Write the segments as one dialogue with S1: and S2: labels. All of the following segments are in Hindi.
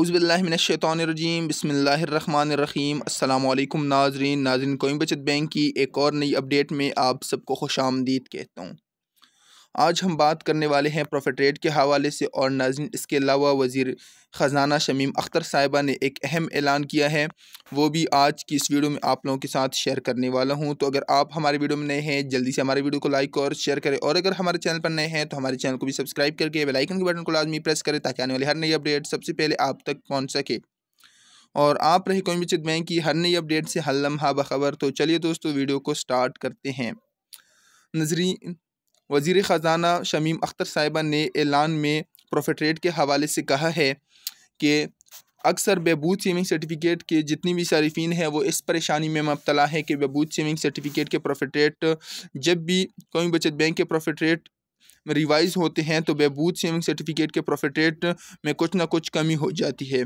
S1: अउज़बिल्लिनशैतरजीम बसमीम अल्लाम नाजरीन नाजरन कोई बचत बैंक की एक और नई अपडेट में आप सबको खुश आमदीद कहता हूँ आज हम बात करने वाले हैं प्रॉफिट रेट के हवाले से और नाजिन इसके अलावा वज़ी ख़जाना शमीम अख्तर साहिबा ने एक अहम ऐलान किया है वो भी आज की इस वीडियो में आप लोगों के साथ शेयर करने वाला हूँ तो अगर आप हमारे वीडियो में नए हैं जल्दी से हमारे वीडियो को लाइक और शेयर करें और अगर हमारे चैनल पर नए हैं तो हमारे चैनल को भी सब्सक्राइब करके बेलाइकन के बटन को लाजमी प्रेस करें ताकि आने वाली हर नई अपडेट सबसे पहले आप तक पहुँच सके और आप रहे कोई भी बैंक की हर नई अपडेट से हर लम्हा बखबर तो चलिए दोस्तों वीडियो को स्टार्ट करते हैं नजरी वजीर ख़जाना शमीम अख्तर साहिबा ने ऐलान में प्रोफेट्रेट के हवाले से कहा है कि अक्सर बेबूद सेविंग सर्टिफिकेट के जितनी भी सार्फिन है वो इस परेशानी में मुबतला है कि बेबूद सेविंग सर्टिफिकेट के प्रोफिट जब भी कौमी बचत बैंक के प्रोफिट रेट रिवाइज़ होते हैं तो बेबूद सेविंग सर्टिफिकेट के प्रोफिट रेट में कुछ ना कुछ कमी हो जाती है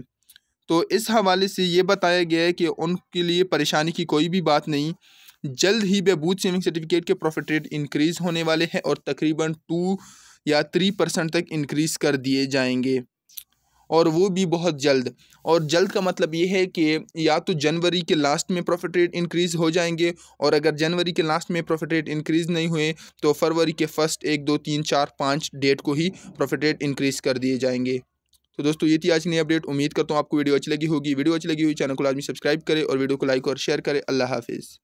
S1: तो इस हवाले से ये बताया गया है कि उनके लिए परेशानी की कोई भी बात नहीं जल्द ही बेबूत सेविंग सर्टिफिकेट के प्रॉफिट रेट इंक्रीज़ होने वाले हैं और तकरीबन टू या थ्री परसेंट तक इंक्रीज़ कर दिए जाएंगे और वो भी बहुत जल्द और जल्द का मतलब ये है कि या तो जनवरी के लास्ट में प्रॉफिट रेट इंक्रीज़ हो जाएंगे और अगर जनवरी के लास्ट में प्रॉफिट रेट इंक्रीज़ नहीं हुए तो फरवरी के फर्स्ट एक दो तीन चार पाँच डेट को ही प्रॉफिट रेट इंक्रीज़ कर दिए जाएंगे तो दोस्तों ये थी आज नई अपडेट उम्मीद करता हूँ आपको वीडियो अच्छी लगी होगी वीडियो अच्छी लगी हुई चैनल को लाजमी सब्सक्राइब करें और वीडियो को लाइक और शेयर करें अल्लाह हाफिज़